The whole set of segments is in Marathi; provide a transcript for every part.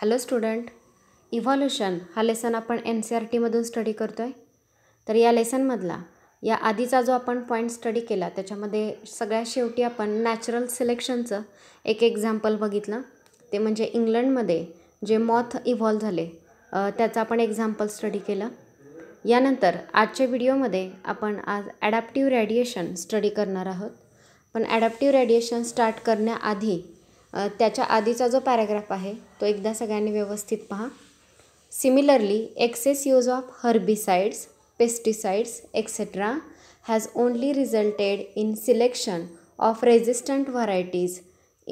हॅलो स्टुडंट इव्हॉल्युशन हा लेसन आपण एन सी आर e टीमधून स्टडी करतो आहे तर या लेसनमधला या आधीचा जो आपण पॉईंट स्टडी केला त्याच्यामध्ये सगळ्यात शेवटी आपण नॅचरल सिलेक्शनचं एक एक्झाम्पल बघितलं ते म्हणजे इंग्लंडमध्ये जे मॉथ इव्हॉल्व्ह झाले त्याचं आपण एक्झाम्पल स्टडी केलं यानंतर आजच्या व्हिडिओमध्ये आपण आज ॲडॅप्टिव्ह रेडिएशन स्टडी करणार आहोत पण ॲडॅप्टिव्ह रेडिएशन स्टार्ट करण्याआधी त्याच्या आधीचा जो पॅराग्राफ आहे तो एकदा सगळ्यांनी व्यवस्थित पहा similarly excess use of herbicides pesticides etcetera has only resulted in selection of resistant varieties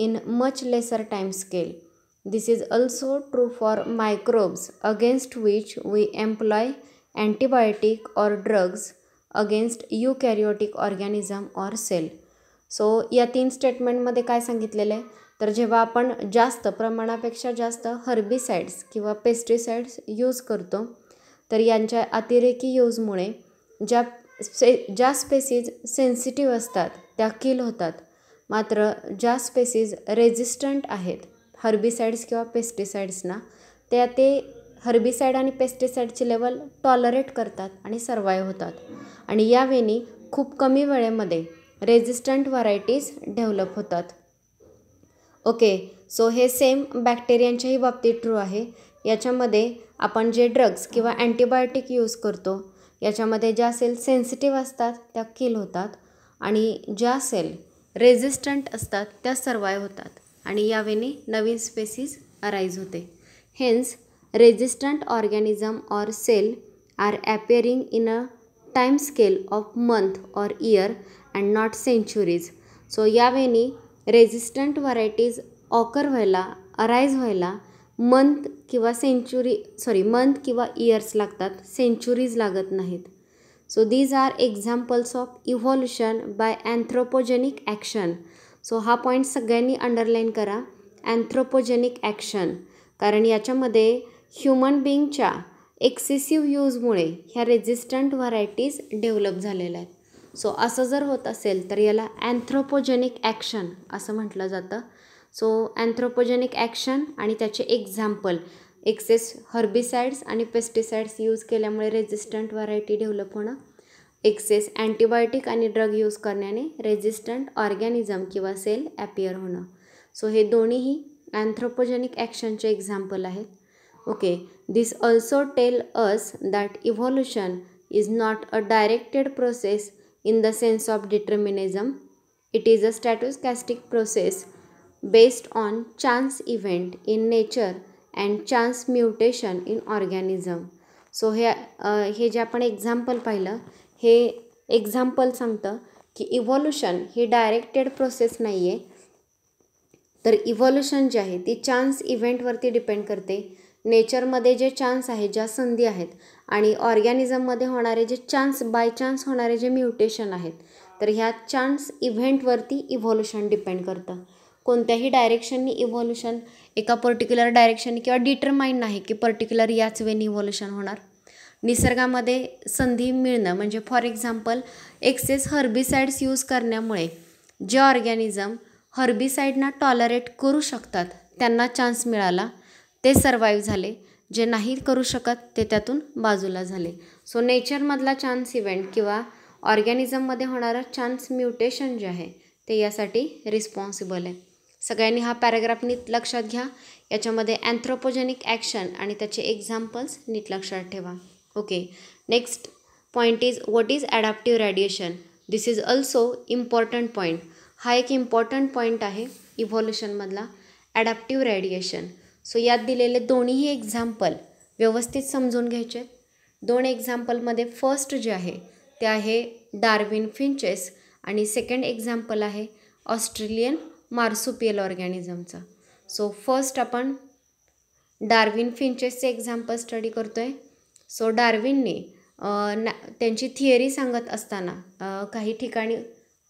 in much lesser time scale this is also true for microbes against which we employ antibiotic or drugs against eukaryotic organism or cell so या तीन स्टेटमेंटमध्ये काय सांगितलेलं आहे तर जेव्हा आपण जास्त प्रमाणापेक्षा जास्त हर्बिसाईड्स किंवा पेस्टिसाइड्स यूज करतो तर यांच्या अतिरेकी यूजमुळे ज्या से ज्या स्पेसीज सेन्सिटिव्ह असतात त्या किल होतात मात्र ज्या स्पेसीज रेझिस्टंट आहेत हर्बिसाइड्स किंवा पेस्टिसाइड्सना त्या ते हर्बिसाईड आणि पेस्टिसाईडची लेवल टॉलरेट करतात आणि सर्वाईव्ह होतात आणि यावेळी खूप कमी वेळेमध्ये रेझिस्टंट व्हरायटीज डेव्हलप होतात ओके सो हे सेम बॅक्टेरियांच्याही बाबतीत ट्रू आहे याच्यामध्ये आपण जे ड्रग्ज किंवा अँटीबायोटिक यूज करतो याच्यामध्ये ज्या सेल सेन्सिटिव्ह असतात त्या किल होतात आणि ज्या सेल रेझिस्टंट असतात त्या सर्वाय होतात आणि यावेने नवीन स्पेसीज अराईज होते hence resistant organism or cell are appearing in a time scale of month or year and not centuries so यावेनी रेझिस्टंट व्हरायटीज ऑकर व्हायला अराईज व्हायला मंथ किंवा सेंच्युरी सॉरी मंथ किंवा इयर्स लागतात सेंचुरीज लागत नाहीत so these are examples of evolution by anthropogenic action so हा पॉईंट सगळ्यांनी अंडरलाईन करा अँथ्रोपोजेनिक ॲक्शन कारण याच्यामध्ये ह्युमन बीइंगच्या एक्सेसिव्ह यूजमुळे ह्या रेजिस्टंट व्हरायटीज डेव्हलप झालेल्या आहेत सो असं जर होत असेल तर याला अँथ्रोपोजेनिक ॲक्शन असं म्हटलं जातं सो अँथ्रोपोजेनिक ॲक्शन आणि त्याचे एक्झाम्पल एक्सेस हर्बिसाइड्स आणि पेस्टिसाइड्स यूज केल्यामुळे रेझिस्टंट व्हरायटी डेव्हलप होणं एक्सेस अँटीबायोटिक आणि ड्रग यूज करण्याने रेजिस्टंट ऑर्गॅनिझम किंवा सेल ॲपियर होणं सो हे दोन्हीही अँथ्रोपोजेनिक ॲक्शनचे एक्झाम्पल आहेत okay this also tell us that evolution is not a directed process in the sense of determinism it is a stochastic process based on chance event in nature and chance mutation in organism so हे हे जे आपण एक्झाम्पल पाहिलं हे एक्झाम्पल सांगतं की इव्हॉल्युशन ही डायरेक्टेड प्रोसेस नाही आहे तर इव्होल्युशन जी आहे ती चान्स इव्हेंटवरती डिपेंड करते नेचरमध्ये जे चान्स आहेत ज्या संधी आहेत आणि ऑर्गॅनिझममध्ये होणारे जे चान्स बाय चान्स होणारे जे म्युटेशन आहेत तर ह्या चान्स इव्हेंटवरती इव्होल्युशन डिपेंड करतं कोणत्याही डायरेक्शननी इव्होल्युशन एका पर्टिक्युलर डायरेक्शन किंवा डिटरमाइन नाही की पर्टिक्युलर याच वेने इव्हॉल्युशन होणार निसर्गामध्ये संधी मिळणं म्हणजे for example excess herbicides use करण्यामुळे जे ऑर्गॅनिझम हर्बिसाइडना टॉलरेट करू शकतात त्यांना चान्स मिळाला ते सर्वाईव्ह झाले जे नाही करू शकत ते त्यातून बाजूला झाले सो नेचरमधला चान्स इव्हेंट किंवा ऑर्गॅनिझममध्ये होणारं चान्स म्युटेशन जे आहे ते यासाठी रिस्पॉन्सिबल आहे सगळ्यांनी हा पॅराग्राफ नीट लक्षात घ्या याच्यामध्ये अँथ्रोपोजेनिक ॲक्शन आणि त्याचे एक्झाम्पल्स नीट लक्षात ठेवा okay next point is what is adaptive radiation this is also important point हा एक इम्पॉर्टंट पॉईंट आहे इव्हॉल्युशनमधला ॲडॅप्टिव्ह रॅडिएशन सो यात दिलेले दोन्ही एक्झाम्पल व्यवस्थित समजून घ्यायचे दोन एक्झाम्पलमध्ये फर्स्ट जे आहे ते आहे डार्विन फिंचेस आणि सेकंड एक्झाम्पल आहे ऑस्ट्रेलियन मार्सुपियल ऑर्गॅनिझमचं सो फर्स्ट आपण डार्विन फिंचेसचे एक्झाम्पल स्टडी करतो आहे सो डार्विनने त्यांची थिअरी सांगत असताना काही ठिकाणी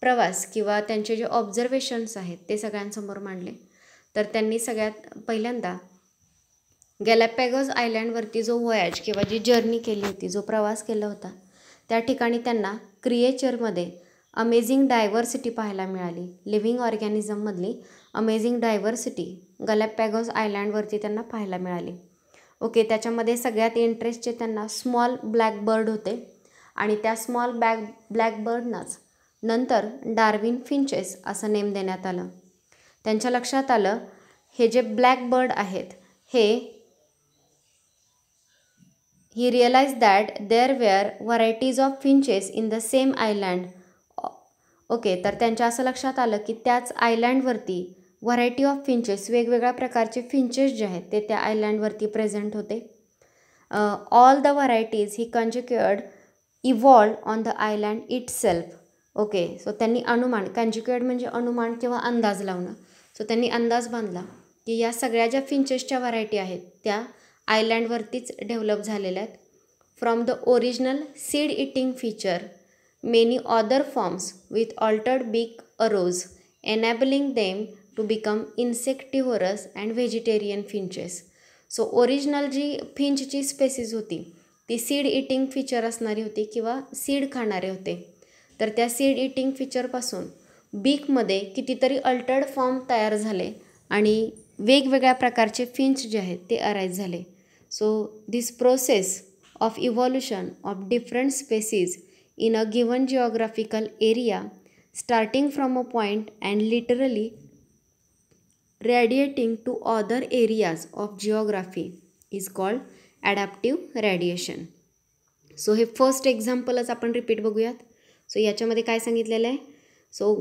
प्रवास किंवा त्यांचे जे ऑब्झर्वेशन्स आहेत ते सगळ्यांसमोर मांडले तर त्यांनी सगळ्यात पहिल्यांदा गॅलापॅगोज आयलँडवरती जो वयाज किंवा जी जर्नी केली होती जो प्रवास केला होता त्या ठिकाणी त्यांना क्रिएचरमध्ये अमेझिंग डायव्हर्सिटी पाहायला मिळाली लिव्हिंग ऑर्गॅनिझममधली अमेझिंग डायव्हर्सिटी गॅलापॅगोज आयलँडवरती त्यांना पाहायला मिळाली ओके त्याच्यामध्ये सगळ्यात इंटरेस्टचे त्यांना स्मॉल ब्लॅक बर्ड होते आणि त्या स्मॉल बॅग बर्डनाच नंतर डार्विन फिंचेस असं नेम देण्यात आलं त्यांच्या लक्षात आलं हे जे ब्लॅक बर्ड आहेत हे he realise that there were varieties of finches in the same island okay तर त्यांच्या असं लक्षात आलं की त्याच आयलँडवरती व्हरायटी ऑफ फिंचेस वेगवेगळ्या प्रकारचे फिंचेस जे आहेत ते त्या आयलँडवरती प्रेझेंट होते all the varieties he conjectured evolved on the island itself okay so त्यांनी अनुमान कंजिक्युअर्ड म्हणजे अनुमान किंवा अंदाज लावणं सो त्यांनी अंदाज बांधला की या सगळ्या ज्या फिंचेसच्या व्हरायटी आहेत त्या आयलँडवरतीच डेव्हलप झालेल्या आहेत from the original seed eating feature many other forms with altered beak arose enabling them to become insectivorous and vegetarian finches so original जी फिंचची स्पेसिस होती ती सीड इटिंग फीचर असणारी होती किंवा सीड खाणारे होते तर त्या सीड इटिंग फीचरपासून बीकमध्ये कितीतरी अल्टर्ड फॉर्म तयार झाले आणि वेगवेगळ्या प्रकारचे फिंच जे आहेत ते अराईज झाले so this process of evolution of different species in a given geographical area starting from a point and literally radiating to other areas of geography is called adaptive radiation so हे फर्स्ट एक्झाम्पलच आपण रिपीट बघूयात सो याच्यामध्ये काय सांगितलेलं आहे सो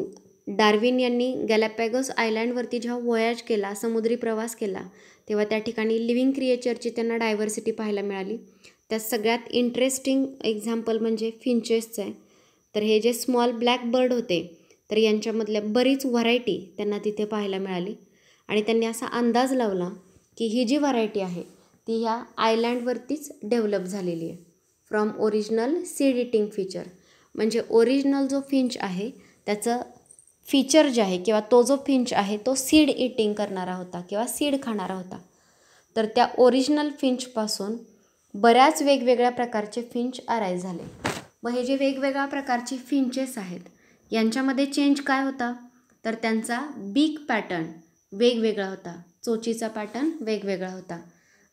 डार्विन यांनी गॅलॅपॅगस आयलँडवरती जेव्हा व्हॉयाज केला समुद्री प्रवास केला तेव्हा त्या ठिकाणी लिव्हिंग क्रिएचरची त्यांना डायव्हर्सिटी पाहायला मिळाली त्यात सगळ्यात इंटरेस्टिंग एक्झाम्पल म्हणजे फिंचेसचं आहे तर हे जे स्मॉल ब्लॅक बर्ड होते तर यांच्यामधल्या बरीच व्हरायटी त्यांना तिथे पाहायला मिळाली आणि त्यांनी असा अंदाज लावला की ही जी व्हरायटी आहे ती ह्या आयलँडवरतीच डेव्हलप झालेली आहे from original seed eating feature म्हणजे ओरिजिनल जो फिंच आहे त्याचं फीचर जे आहे किंवा तो जो फिंच आहे तो सीड इटिंग करणारा होता किंवा सीड खाणारा होता तर त्या ओरिजिनल फिंचपासून बऱ्याच वेगवेगळ्या प्रकारचे फिंच अराईज झाले मग हे जे वेगवेगळ्या प्रकारचे फिंचेस आहेत यांच्यामध्ये चेंज काय होता तर त्यांचा बीक पॅटर्न वेगवेगळा होता चोचीचा पॅटर्न वेगवेगळा होता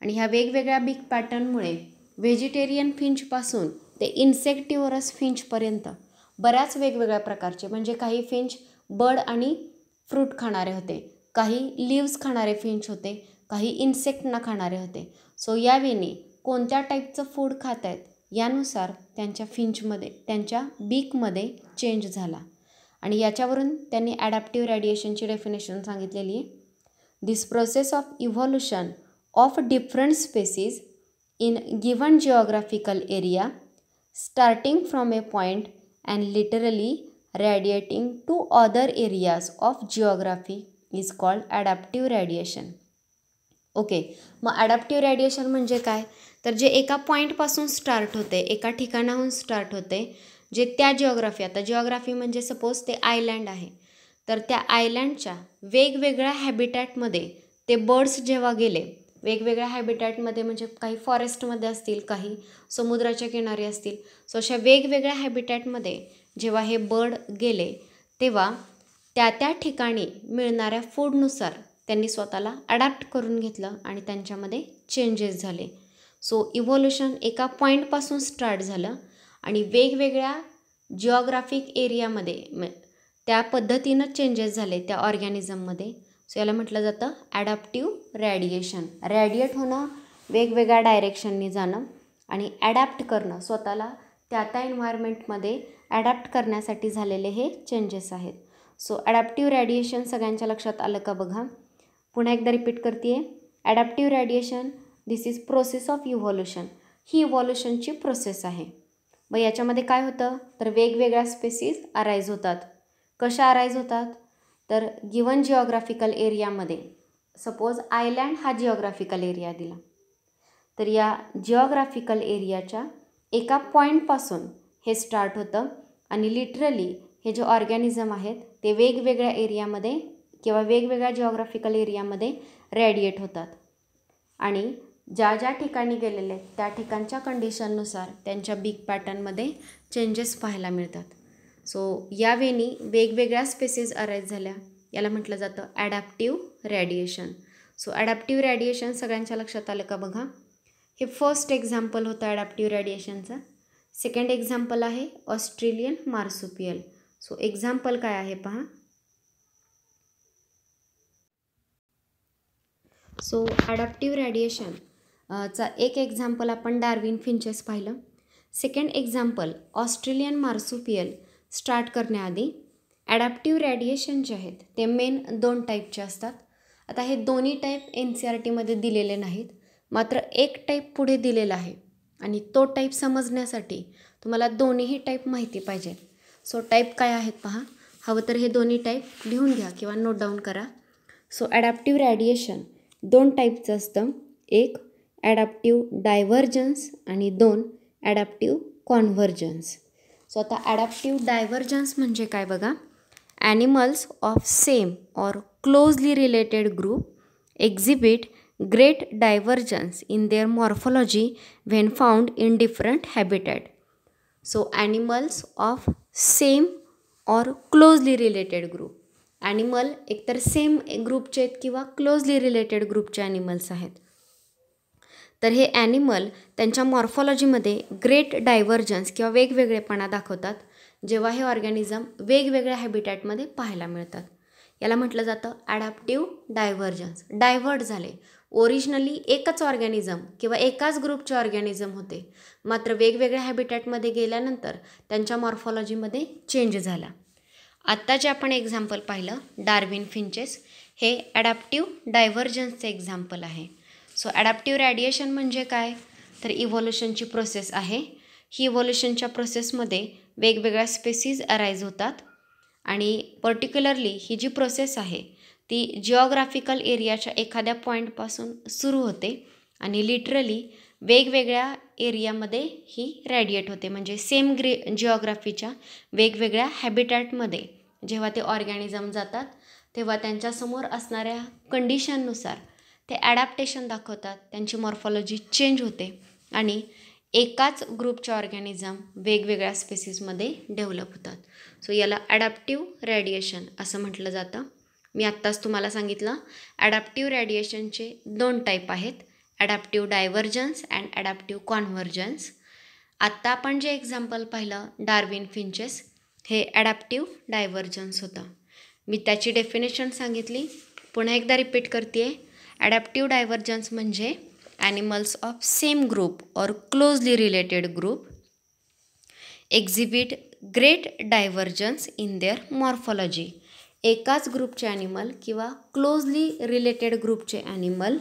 आणि ह्या वेगवेगळ्या बीक पॅटर्नमुळे व्हेजिटेरियन फिंचपासून ते इन्सेक्टिवरस फिंचपर्यंत बऱ्याच वेगवेगळ्या प्रकारचे म्हणजे काही फिंच बड आणि फ्रूट खाणारे होते काही लिव्स खाणारे फिंच होते काही इन्सेक्टना खाणारे होते सो यावेळी कोणत्या टाईपचं फूड खात आहेत यानुसार त्यांच्या फिंचमध्ये त्यांच्या बीकमध्ये चेंज झाला आणि याच्यावरून त्यांनी ॲडॅप्टिव्ह रेडिएशनची डेफिनेशन सांगितलेली आहे this process of evolution of different species in given geographical area starting from a point and literally radiating to other areas of geography is called adaptive radiation. Okay okay. मग ॲडॅप्टिव्ह रेडिएशन म्हणजे काय तर जे एका पॉईंटपासून स्टार्ट होते एका ठिकाणाहून स्टार्ट होते जे त्या जिओग्राफी आता जिओग्राफी म्हणजे सपोज ते आयलँड आहे तर त्या आयलँडच्या वेगवेगळ्या हॅबिटॅटमध्ये ते बर्ड्स जेव्हा गेले वेगवेगळ्या हॅबिटॅटमध्ये म्हणजे काही फॉरेस्टमध्ये असतील काही समुद्राच्या किनारी असतील सो अशा वेगवेगळ्या हॅबिटॅटमध्ये जेव्हा हे बर्ड गेले तेव्हा त्या त्या ठिकाणी मिळणाऱ्या फूडनुसार त्यांनी स्वतःला अडॅप्ट करून घेतलं आणि त्यांच्यामध्ये चेंजेस झाले सो इव्होल्युशन एका पॉईंटपासून स्टार्ट झालं आणि वेगवेगळ्या जिओग्राफिक एरियामध्ये त्या पद्धतीनं चेंजेस झाले त्या ऑर्गॅनिझममध्ये सो याला म्हटलं जातं ॲडॅप्टिव्ह रॅडिएशन रॅडिएट होणं वेगवेगळ्या डायरेक्शननी जाणं आणि ॲडॅप्ट करणं स्वतःला त्या त्या एन्व्हायरमेंटमध्ये ॲडॅप्ट करण्यासाठी झालेले हे चेंजेस आहेत सो ॲडॅप्टिव्ह रॅडिएशन सगळ्यांच्या लक्षात आलं का बघा पुन्हा एकदा रिपीट करते आहे adaptive radiation this is process of evolution ही इव्हॉल्युशनची प्रोसेस आहे मग याच्यामध्ये काय होतं तर वेगवेगळ्या स्पेसीज अराईज होतात कशा अराईज होतात तर गिवन जिओग्राफिकल एरियामध्ये सपोज आयलँड हा जिओग्राफिकल एरिया दिला तर या जिओग्राफिकल एरियाच्या एका पॉईंटपासून हे स्टार्ट होतं आणि लिटरली हे जे ऑर्गॅनिझम आहेत ते वेगवेगळ्या एरियामध्ये किंवा वेगवेगळ्या जिओग्राफिकल एरियामध्ये रॅडिएट होतात आणि ज्या ज्या ठिकाणी गेलेले आहेत त्या ठिकाणच्या कंडिशननुसार त्यांच्या बिग पॅटर्नमध्ये चेंजेस पाहायला मिळतात सो या वेनी वेगवेगळ्या स्पेसेस अरेज झाल्या याला म्हटलं जातं adaptive radiation so adaptive radiation सगळ्यांच्या लक्षात आलं का बघा हे फर्स्ट एक्झाम्पल होतं ॲडॅप्टिव्ह रॅडिएशनचं सेकंड एक्झाम्पल आहे ऑस्ट्रेलियन मार्सुपियल सो एक्झाम्पल काय आहे पहा सो ॲडॅप्टिव्ह रॅडिएशन चा एक एक्झाम्पल आपण डार्विन फिंचेस पाहिलं second example Australian marsupial start करण्याआधी ॲडॅप्टिव्ह रॅडिएशन जे आहेत ते मेन दोन टाईपचे असतात आता हे दोन्ही टाईप एन सी आर टीमध्ये दिलेले नाहीत मात्र एक टाईप पुढे दिलेला आहे आणि तो टाईप समजण्यासाठी तुम्हाला दोन्हीही टाईप माहिती पाहिजे सो टाईप काय आहेत पहा हवं तर हे दोन्ही टाईप लिहून घ्या किंवा नोट डाऊन करा सो ॲडॅप्टिव्ह रॅडिएशन दोन टाईपचं असतं एक ॲडॅप्टिव्ह डायव्हर्जन्स आणि दोन ॲडॅप्टिव्ह कॉन्व्हर्जन्स सो आता ॲडॅप्टिव्ह डायव्हर्जन्स म्हणजे काय बघा animals of same or closely related group exhibit great divergence in their morphology when found in different habitat. So animals of same or closely related group. Animal एकतर सेम ग्रुपचे आहेत किंवा क्लोजली रिलेटेड ग्रुपचे ॲनिमल्स आहेत तर हे ॲनिमल त्यांच्या मॉर्फॉलॉजीमध्ये ग्रेट डायव्हर्जन्स किंवा वेगवेगळेपणा दाखवतात जेव्हा हे ऑर्गॅनिझम वेगवेगळ्या हॅबिटॅटमध्ये पाहायला मिळतात याला म्हटलं जातं ॲडॅप्टिव्ह डायव्हर्जन्स डायव्हर्ट झाले ओरिजिनली एकच ऑर्गॅनिझम किंवा एकाच ग्रुपचे ऑर्गॅनिझम होते मात्र वेगवेगळ्या हॅबिटॅटमध्ये गेल्यानंतर त्यांच्या मॉर्फॉलॉजीमध्ये चेंज झाला आत्ता जे आपण एक्झाम्पल पाहिलं डार्विन फिंचेस हे ॲडॅप्टिव्ह डायव्हर्जन्सचे एक्झाम्पल आहे सो ॲडॅप्टिव्ह रॅडिएशन म्हणजे काय तर इव्होल्युशनची प्रोसेस आहे ही इव्होल्युशनच्या प्रोसेसमध्ये वेगवेगळ्या स्पेसीज अराईज होतात आणि पर्टिक्युलरली ही जी प्रोसेस आहे ती जिओग्राफिकल एरियाच्या एखाद्या पॉईंटपासून सुरू होते आणि लिटरली वेगवेगळ्या एरियामध्ये ही रॅडिएट होते म्हणजे सेम ग्रे जिओग्राफीच्या वेगवेगळ्या हॅबिटॅटमध्ये जेव्हा ते ऑर्गॅनिझम जातात तेव्हा त्यांच्यासमोर असणाऱ्या कंडिशननुसार ते ॲडॅप्टेशन दाखवतात त्यांची मॉर्फॉलॉजी चेंज होते आणि एकाच ग्रुपच्या ऑर्गॅनिझम वेगवेगळ्या स्पेसिसमध्ये डेव्हलप होतात सो याला ॲडॅप्टिव्ह रेडिएशन असं म्हटलं जातं मी आत्ताच तुम्हाला सांगितलं ॲडॅप्टिव्ह रेडिएशनचे दोन टाईप आहेत adaptive divergence and adaptive convergence आत्ता आपण जे एक्झाम्पल पाहिलं डार्विन फिंचेस हे ॲडॅप्टिव्ह डायव्हर्जन्स होतं मी त्याची डेफिनेशन सांगितली पुन्हा एकदा रिपीट करते आहे ॲडॅप्टिव्ह डायव्हर्जन्स म्हणजे animals of same group or closely related group exhibit great divergence in their morphology एकाच ग्रुपचे ॲनिमल किंवा क्लोजली रिलेटेड ग्रुपचे ॲनिमल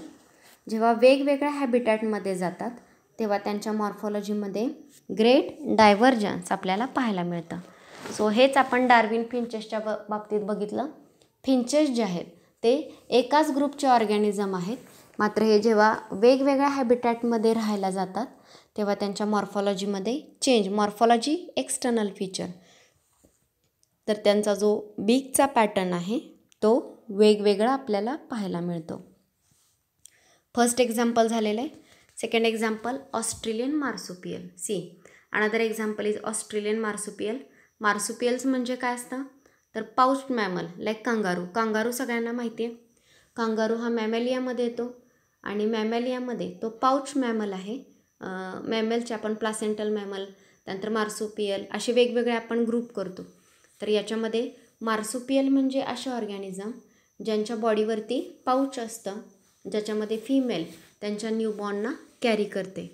जेव्हा वेगवेगळ्या हॅबिटॅटमध्ये जातात तेव्हा त्यांच्या मॉर्फॉलॉजीमध्ये ग्रेट डायव्हर्जन्स आपल्याला पाहायला मिळतं सो हेच आपण डार्विन फिंचेसच्या बाबतीत बघितलं फिंचेस जे आहेत ते एकाच ग्रुपचे ऑर्गॅनिझम आहेत मात्र हे जेव्हा वेगवेगळ्या हॅबिटॅटमध्ये राहायला जातात तेव्हा त्यांच्या मॉर्फॉलॉजीमध्ये चेंज मॉर्फॉलॉजी एक्सटर्नल फीचर तर त्यांचा जो बीकचा पॅटर्न आहे तो वेगवेगळा आपल्याला पाहायला मिळतो फर्स्ट एक्झाम्पल झालेलं आहे second example Australian marsupial see another example is Australian marsupial marsupials म्हणजे काय असतं तर pouch mammal like kangaroo kangaroo सगळ्यांना माहिती आहे कांगारू हा मॅमेलियामध्ये येतो आणि मॅमेलियामध्ये तो पाऊच मॅमल आहे मॅमेलचे आपण प्लासेंटल मॅमल त्यानंतर मार्सुपियल असे वेगवेगळे आपण ग्रुप करतो तर याच्यामध्ये मार्सुपियल म्हणजे अशा ऑर्गॅनिझम ज्यांच्या बॉडीवरती पाऊच असतं ज्याच्यामध्ये फिमेल त्यांच्या न्यूबॉर्नना कॅरी करते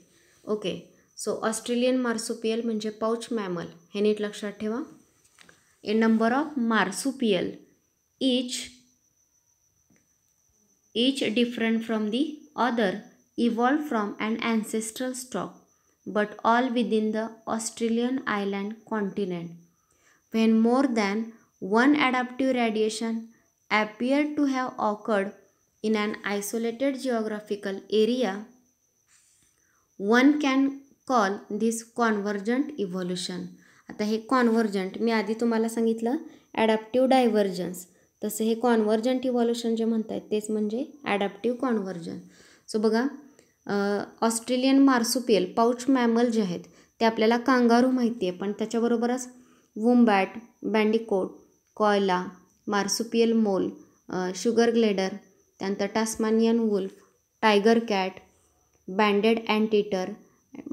ओके सो ऑस्ट्रेलियन मार्सुपियल म्हणजे पाऊच मॅमल हे नीट लक्षात ठेवा a number of marsupial each each different from the other evolve from and ancestral stock but all within the Australian island continent when more than one adaptive radiation appeared to have occurred in an isolated geographical area, one can call this convergent evolution आता हे कॉन्व्हर्जंट मी आधी तुम्हाला सांगितलं ॲडॅप्टिव्ह डायव्हर्जन्स तसं हे कॉन्व्हर्जंट इव्हॉल्युशन जे म्हणत आहेत तेच म्हणजे ॲडॅप्टिव्ह कॉन्व्हर्जन सो बघा ऑस्ट्रेलियन मार्सुपियल पाऊच मॅमल जे आहेत ते आपल्याला कांगारू माहिती आहे पण त्याच्याबरोबरच वुंबॅट बँडिकोट कॉयला मार्सुपियल मोल शुगर ग्लेडर त्यानंतर Tasmanian wolf tiger cat banded anteater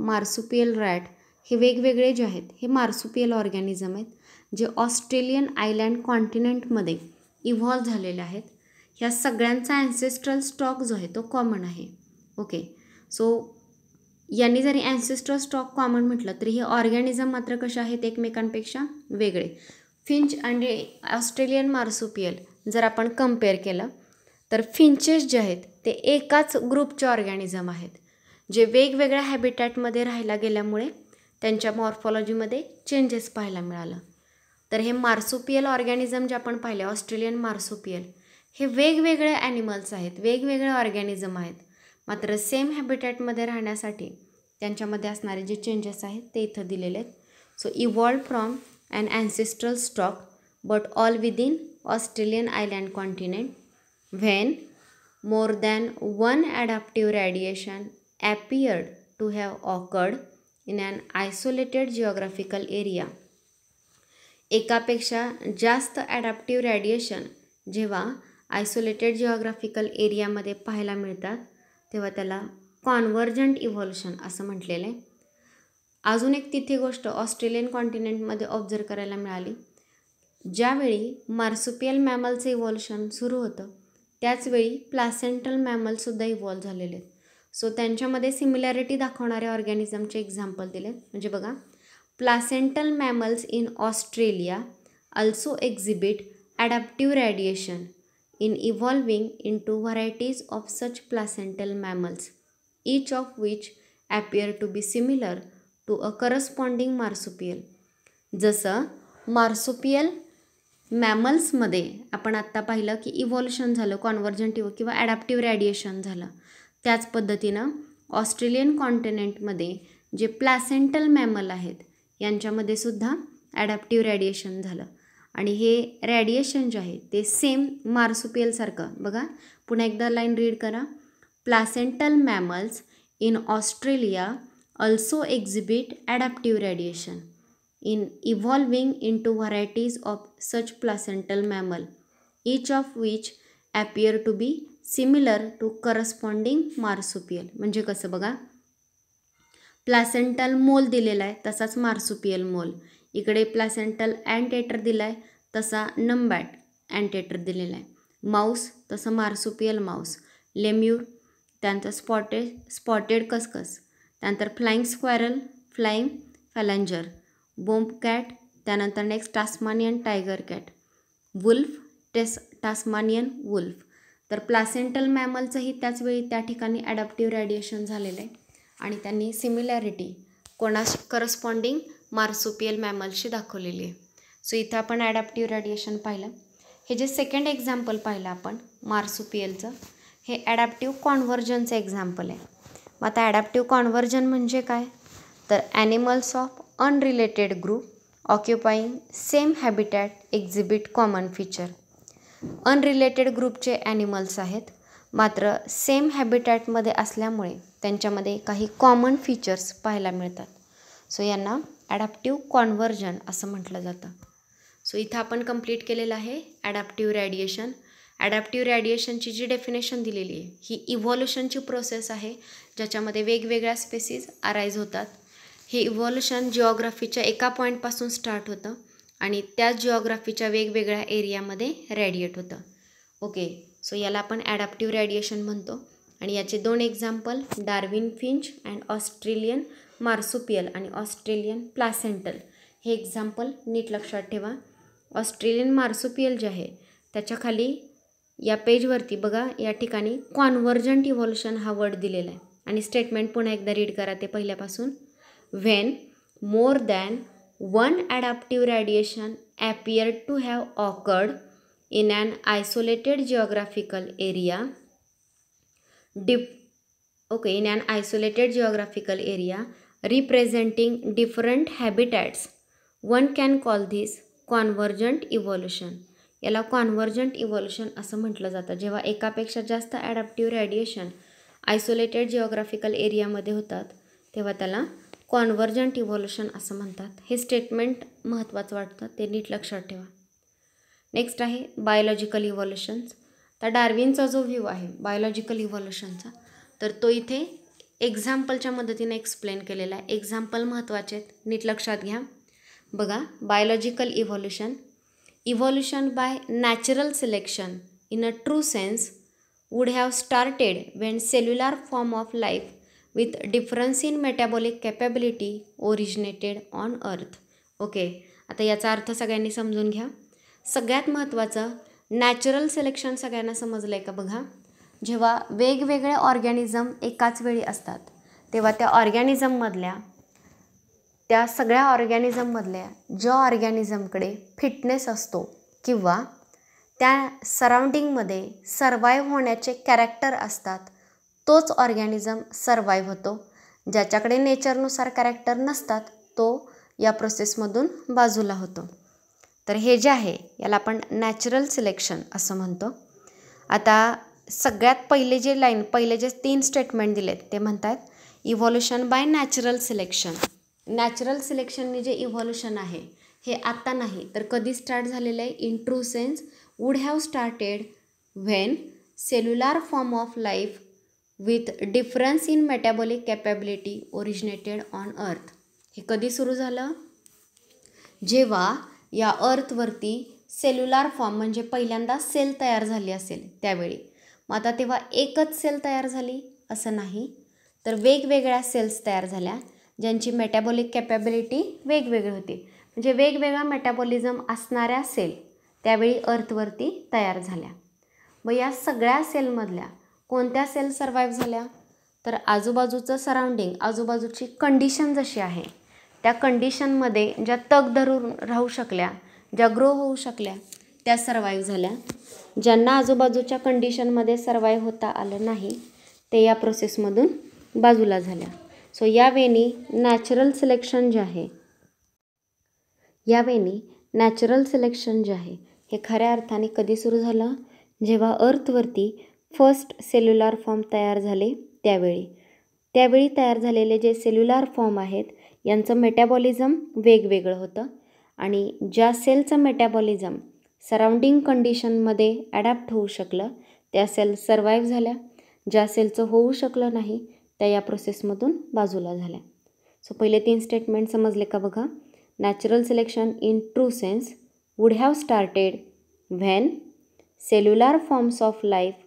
marsupial rat हे वेगवेगळे जे आहेत हे मार्सुपियल ऑर्गॅनिझम आहेत जे ऑस्ट्रेलियन आयलँड कॉन्टिनेंटमध्ये इव्हॉल्व्ह झालेले आहेत ह्या सगळ्यांचा अँसेस्ट्रल स्टॉक जो आहे तो कॉमन आहे ओके सो यांनी जरी ॲन्सेस्टर स्टॉक कॉमन म्हटलं तरी हे ऑर्गॅनिझम मात्र कसे आहेत एकमेकांपेक्षा वेगळे फिंच आणि ऑस्ट्रेलियन मार्सुपियल जर आपण कम्पेअर केलं तर फिंचेस जे आहेत ते एकाच ग्रुपचे ऑर्गॅनिझम आहेत जे वेगवेगळ्या हॅबिटॅटमध्ये राहायला गेल्यामुळे त्यांच्या मॉर्फॉलॉजीमध्ये चेंजेस पाहायला मिळालं तर हे मार्सुपियल ऑर्गॅनिझम जे आपण पाहिले ऑस्ट्रेलियन मार्सुपियल हे वेगवेगळे ॲनिमल्स आहेत वेगवेगळे ऑर्गॅनिझम आहेत मात्र सेम हॅबिटॅटमध्ये राहण्यासाठी त्यांच्यामध्ये असणारे जे चेंजेस आहेत ते इथं दिलेले आहेत so evolve from and ancestral stock but all in Australian island continent when more than one adaptive radiation appeared to have occurred in an isolated geographical area एकापेक्षा जास्त ॲडॅप्टिव्ह रॅडिएशन जेव्हा आयसोलेटेड जिओग्राफिकल एरियामध्ये पाहायला मिळतात तेव्हा त्याला कॉन्व्हर्जंट इव्हॉल्युशन असं म्हटलेलं आहे अजून एक तिथे गोष्ट ऑस्ट्रेलियन कॉन्टिनेंटमध्ये ऑब्झर्व करायला मिळाली ज्यावेळी मार्सुपियल मॅमलचं इव्हॉल्युशन सुरू होतं त्याचवेळी प्लासेंटल मॅमलसुद्धा इव्हॉल्व झालेले आहेत सो त्यांच्यामध्ये सिमिलॅरिटी दाखवणारे ऑर्गॅनिझमचे एक्झाम्पल दिले म्हणजे बघा placental mammals in Australia also exhibit adaptive radiation in evolving into varieties of such placental mammals, each of which appear to be similar to a corresponding marsupial. जसं मार्सोपियल मॅमल्समध्ये आपण आत्ता पाहिलं की इव्हॉल्युशन झालं कॉन्व्हर्जंटिव्ह किंवा ॲडॅप्टिव्ह रॅडिएशन झालं त्याच पद्धतीनं ऑस्ट्रेलियन कॉन्टिनेंटमध्ये जे प्लॅसेंटल मॅमल आहेत यांच्यामध्ये सुद्धा ॲडॅप्टिव्ह रॅडिएशन झालं आणि हे रॅडिएशन जे आहे ते सेम मार्सुपियलसारखं बघा पुन्हा एकदा लाईन रीड करा placental mammals in Australia also exhibit adaptive radiation in evolving into varieties of such placental mammal each of which appear to be similar to corresponding marsupial म्हणजे कसं बघा प्लासेंटल मोल दिलेला आहे तसाच मार्सुपियल मोल इकडे प्लासेंटल अँटेटर दिला आहे तसा नंबॅट अँटेटर दिलेला आहे माऊस तसं मार्सुपियल माऊस लेम्यूर त्यानंतर स्पॉटेड स्पॉटेड कसकस त्यानंतर flying squirrel flying phalanger bobcat त्यानंतर next Tasmanian tiger cat wolf टेस टास्मानियन वुल्फ तर प्लासेंटल मॅमलचंही त्याचवेळी त्या ठिकाणी ॲडॅप्टिव्ह रेडिएशन झालेलं आहे आणि त्यांनी सिमिलॅरिटी कोणास करस्पॉन्डिंग मार्सुपियल मॅमल्सशी दाखवलेली आहे सो इथं आपण ॲडॅप्टिव्ह रेडिएशन पाहिलं हे जे सेकंड एक्झाम्पल पाहिलं आपण मार्सुपियलचं हे ॲडॅप्टिव्ह कॉन्व्हर्जनचं एक्झाम्पल आहे मग आता ॲडॅप्टिव्ह कॉन्व्हर्जन म्हणजे काय तर animals of unrelated group occupying same habitat exhibit common feature unrelated ग्रुपचे ॲनिमल्स आहेत मात्र सेम हॅबिटॅटमध्ये असल्यामुळे त्यांच्यामध्ये काही कॉमन फीचर्स पाहायला मिळतात सो यांना ॲडॅप्टिव्ह कॉन्व्हर्जन असं म्हटलं जातं सो इथं आपण कंप्लीट केलेलं आहे ॲडॅप्टिव्ह रॅडिएशन ॲडॅप्टिव्ह रॅडिएशनची जी डेफिनेशन दिलेली आहे ही इव्हॉल्युशनची प्रोसेस आहे ज्याच्यामध्ये वेगवेगळ्या स्पेसीज अराईज होतात हे इव्हॉल्युशन जिओग्राफीच्या एका पॉईंटपासून स्टार्ट होतं आणि त्याच जिओग्राफीच्या वेगवेगळ्या एरियामध्ये रॅडिएट होतं ओके सो याला आपण ॲडॅप्टिव्ह रॅडिएशन म्हणतो आणि याचे दोन example Darwin finch and Australian marsupial आणि ऑस्ट्रेलियन प्लासेंटल हे एक्झाम्पल नीट लक्षात ठेवा ऑस्ट्रेलियन मार्सुपियल जे आहे त्याच्या खाली या पेजवरती बघा या ठिकाणी कॉन्व्हर्जंट इव्हॉल्युशन हा वर्ड दिलेला आहे आणि स्टेटमेंट पुन्हा एकदा रीड करा ते पहिल्यापासून when more than one adaptive radiation appear to have occurred in an isolated geographical area dip okay in an isolated geographical area representing different habitats one can call this convergent evolution. याला कॉन्व्हर्जंट इव्होल्युशन असं म्हटलं जातं जेव्हा एकापेक्षा जास्त ॲडॅप्टिव्ह रेडिएशन आयसोलेटेड जिओग्राफिकल एरियामध्ये होतात तेव्हा त्याला कॉन्व्हर्जंट इव्होल्युशन असं म्हणतात हे स्टेटमेंट महत्त्वाचं वाटतं ते नीट लक्षात ठेवा नेक्स्ट आहे बायोलॉजिकल इव्होल्युशन्स तर डार्विनचा जो व्ह्यू आहे बायोलॉजिकल इव्हॉल्युशनचा तर तो इथे एक्झाम्पलच्या मदतीने एक्सप्लेन केलेला आहे एक्झाम्पल महत्त्वाचे आहेत नीट लक्षात घ्या बघा biological evolution evolution by natural selection in a true sense would have started when cellular form of life with difference in metabolic capability originated on earth okay आता याचा अर्थ सगळ्यांनी समजून घ्या सगळ्यात महत्त्वाचं नॅचरल सिलेक्शन सगळ्यांना समजलं आहे का बघा जेव्हा वेगवेगळे ऑर्गॅनिझम एकाच वेळी असतात तेव्हा त्या ऑर्गॅनिझममधल्या त्या सगळ्या ऑर्गॅनिझममधल्या ज्या ऑर्गॅनिझमकडे फिटनेस असतो किंवा त्या सराउंडिंगमध्ये सर्वाईव्ह होण्याचे कॅरेक्टर असतात तोच ऑर्गॅनिझम सर्वाईव्ह होतो ज्याच्याकडे नेचरनुसार कॅरेक्टर नसतात तो या प्रोसेसमधून बाजूला होतो तर हे जे आहे याला आपण नॅचरल सिलेक्शन असं म्हणतो आता सगळ्यात पहिले जे लाईन पहिले जे तीन स्टेटमेंट दिलेत ते म्हणतात evolution by natural selection natural सिलेक्शनने जे इव्हॉल्युशन आहे हे आत्ता नाही तर कधी स्टार्ट झालेलं आहे in true sense would have started when cellular form of life with difference in metabolic capability originated on earth हे कधी सुरू झालं जेव्हा या अर्थवरती सेल्युलर फॉर्म म्हणजे पहिल्यांदा सेल तयार झाली असेल त्यावेळी मग आता तेव्हा एकच सेल तयार झाली असं नाही तर वेगवेगळ्या सेल्स तयार झाल्या ज्यांची मेटॅबॉलिक कॅपॅबिलिटी वेगवेगळी होती म्हणजे वेगवेगळा मेटॅबॉलिझम असणाऱ्या सेल त्यावेळी अर्थवरती तयार झाल्या मग या सगळ्या सेलमधल्या कोणत्या सेल सर्वाईव्ह झाल्या तर आजूबाजूचं सराउंडिंग आजूबाजूची कंडिशन जशी आहे त्या कंडिशनमध्ये ज्या तग धरून राहू शकल्या ज्या ग्रो होऊ शकल्या त्या सर्वाईव्ह झाल्या ज्यांना आजूबाजूच्या कंडिशनमध्ये सर्वाय होता आलं नाही ते या प्रोसेसमधून बाजूला झाल्या सो या वेनी नॅचरल सिलेक्शन जे आहे या वेनी नॅचरल सिलेक्शन जे आहे हे खऱ्या अर्थाने कधी सुरू झालं जेव्हा अर्थवरती फर्स्ट सेल्युलर फॉर्म तयार झाले त्यावेळी त्यावेळी तयार झालेले जे सेल्युलर फॉर्म आहेत यांचं मेटॅबॉलिझम वेगवेगळं होतं आणि ज्या सेलचं मेटॅबॉलिझम सराउंडिंग कंडिशनमध्ये ॲडॅप्ट होऊ शकलं त्या सेल सर्वाईव्ह झाल्या ज्या सेलचं होऊ शकलं नाही त्या या प्रोसेसमधून बाजूला झाल्या सो पहिले तीन स्टेटमेंट समजले का बघा natural selection in true sense would have started when cellular forms of life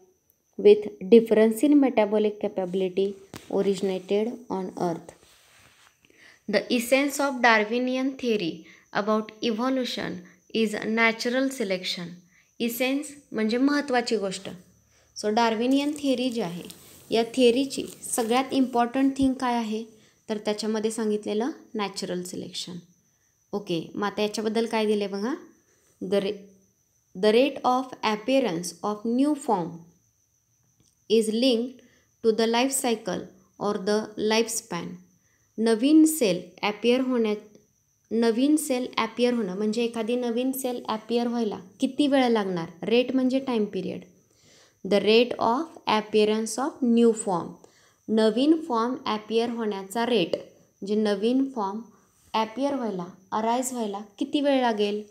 with difference in metabolic capability originated on earth the essence of Darwinian theory about evolution is natural selection essence म्हणजे महत्त्वाची गोष्ट सो डार्विनियन थिअरी जी आहे या थिअरीची सगळ्यात इम्पॉर्टंट थिंग काय आहे तर त्याच्यामध्ये सांगितलेलं नॅचरल सिलेक्शन ओके मग आता याच्याबद्दल काय दिलं आहे बघा the ra the rate of appearance of new form is link to the life cycle or the life span नवीन सेल ॲपियर होण्या नवीन सेल ॲपियर होणं म्हणजे एखादी नवीन सेल ॲपियर व्हायला किती वेळ लागणार रेट म्हणजे time period the rate of appearance of new form नवीन फॉर्म ॲपियर होण्याचा रेट म्हणजे नवीन फॉर्म ॲपियर व्हायला अराईज व्हायला किती वेळ लागेल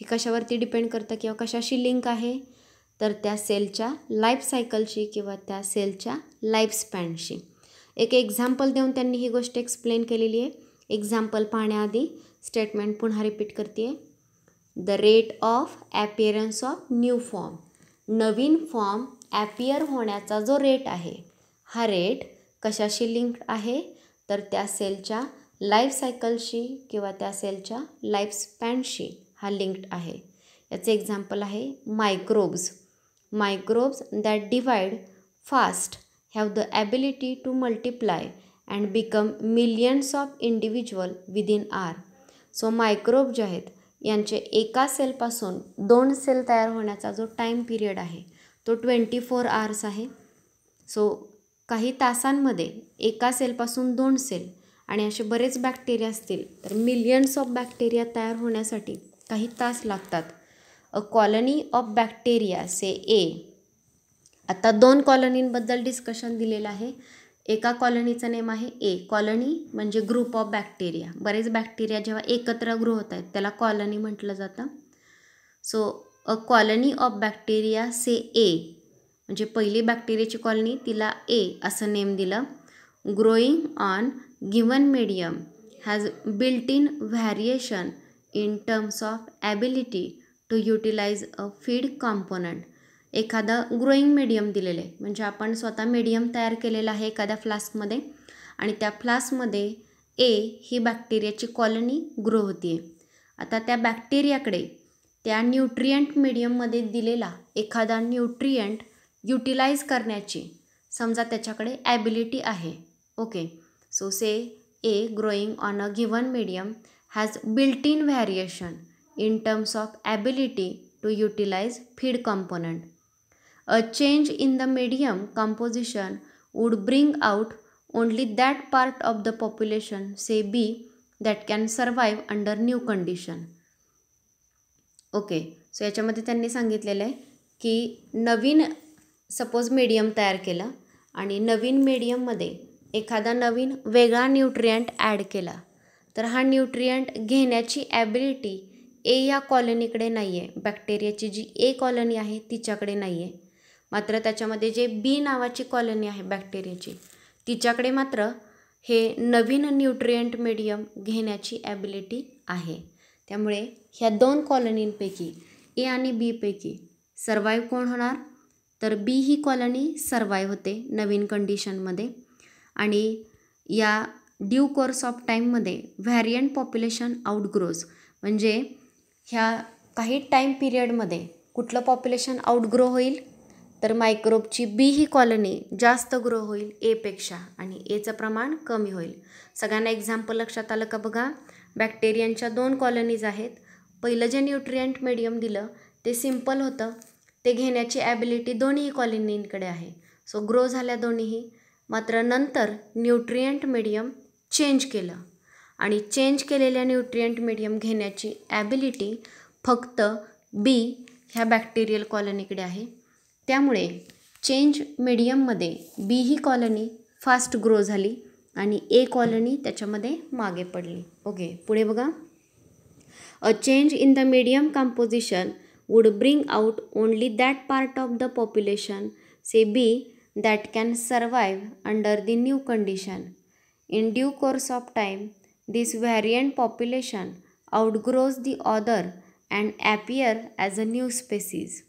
हे कशावरती डिपेंड करतं किंवा कशाशी लिंक आहे तर त्या सेलच्या लाईफ सायकलशी किंवा त्या सेलच्या स्पॅन्डशी एक एक्झाम्पल देऊन त्यांनी ही गोष्ट एक्सप्लेन केलेली आहे एक्झाम्पल पाहण्याआधी स्टेटमेंट पुन्हा रिपीट करते the rate of appearance of new form नवीन फॉर्म ॲपियर होण्याचा जो रेट आहे हा रेट कशाशी लिंक्ड आहे तर त्या सेलच्या लाईफ सायकलशी किंवा त्या सेलच्या लाईफ स्पॅनशी हा लिंक्ड आहे याचे एक्झाम्पल आहे microbes microbes that divide fast have the ability to multiply and become millions of individual within hours so microbe जे आहेत यांचे एका सेलपासून दोन सेल तयार होण्याचा जो टाईम पिरियड आहे तो ट्वेंटी फोर आवर्स आहे सो काही तासांमध्ये एका सेलपासून दोन सेल आणि असे बरेच बॅक्टेरिया असतील तर मिलियन्स ऑफ बॅक्टेरिया तयार होण्यासाठी काही तास लागतात a colony of bacteria say A आता दोन कॉलनींबद्दल डिस्कशन दिलेलं आहे एका कॉलनीचं नेम आहे ए कॉलनी म्हणजे ग्रुप ऑफ बॅक्टेरिया बरेच बॅक्टेरिया जेव्हा एकत्र ग्रो होत आहेत त्याला कॉलनी म्हटलं जातं so a colony of bacteria say A म्हणजे पहिली बॅक्टेरियाची कॉलनी तिला ए असं नेम दिलं growing on given medium has built in variation in terms of ability to utilize a feed component एखादं ग्रोईंग मीडियम दिलेलं आहे म्हणजे आपण स्वतः मीडियम तयार केलेलं आहे एखाद्या फ्लास्कमध्ये आणि त्या फ्लास्कमध्ये ए ही बॅक्टेरियाची कॉलनी ग्रो होती आता त्या बॅक्टेरियाकडे त्या न्यूट्रियंट मीडियममध्ये दिलेला एखादा न्यूट्रियंट युटिलाइज करण्याची समजा त्याच्याकडे ॲबिलिटी आहे okay so say A growing on a given medium has built in variation in terms of ability to utilize feed component a change in the medium composition would bring out only that part of the population say B that can survive under new condition okay so याच्यामध्ये त्यांनी सांगितलेलं आहे की नवीन सपोज मीडियम तयार केलं आणि नवीन मिडियममध्ये एखादा नवीन वेगळा न्यूट्रियंट ॲड केला तर हा न्यूट्रियंट घेण्याची ॲबिलिटी ए या कॉलनीकडे नाही आहे बॅक्टेरियाची जी ए कॉलनी आहे तिच्याकडे नाही आहे मात्र त्याच्यामध्ये जे बी नावाची कॉलनी आहे बॅक्टेरियाची तिच्याकडे मात्र हे नवीन न्यूट्रियंट मीडियम घेण्याची ॲबिलिटी आहे त्यामुळे ह्या दोन कॉलनींपैकी ए आणि बीपैकी सर्वाईव्ह कोण होणार तर बी ही कॉलनी सर्वाईव्ह होते नवीन कंडिशनमध्ये आणि या ड्यू कोर्स ऑफ टाईममध्ये व्हॅरियंट पॉप्युलेशन आउटग्रोज म्हणजे ह्या काही टाईम पिरियडमध्ये कुठलं पॉप्युलेशन आउटग्रो होईल तर मायक्रोबची बी ही कॉलनी जास्त ग्रो होईल एपेक्षा आणि एचं प्रमाण कमी होईल सगळ्यांना एक्झाम्पल लक्षात आलं का बघा बॅक्टेरियांच्या दोन कॉलनीज आहेत पहिलं जे न्यूट्रियंट मिडियम दिलं ते सिम्पल होतं ते घेण्याची ॲबिलिटी दोन्ही कॉलनींकडे आहे सो ग्रो झाल्या दोन्हीही मात्र नंतर न्यूट्रियंट मिडियम चेंज केलं आणि चेंज केलेल्या न्यूट्रियंट मिडियम घेण्याची ॲबिलिटी फक्त बी ह्या बॅक्टेरियल कॉलनीकडे आहे त्यामुळे चेंज मीडियममध्ये बी ही कॉलनी फास्ट ग्रो झाली आणि ए कॉलनी त्याच्यामध्ये मागे पडली ओके पुढे बघा a change in the medium composition would bring out only that part of the population say B that can survive under the new condition in due course of time this variant population outgrows the other and appear as a new species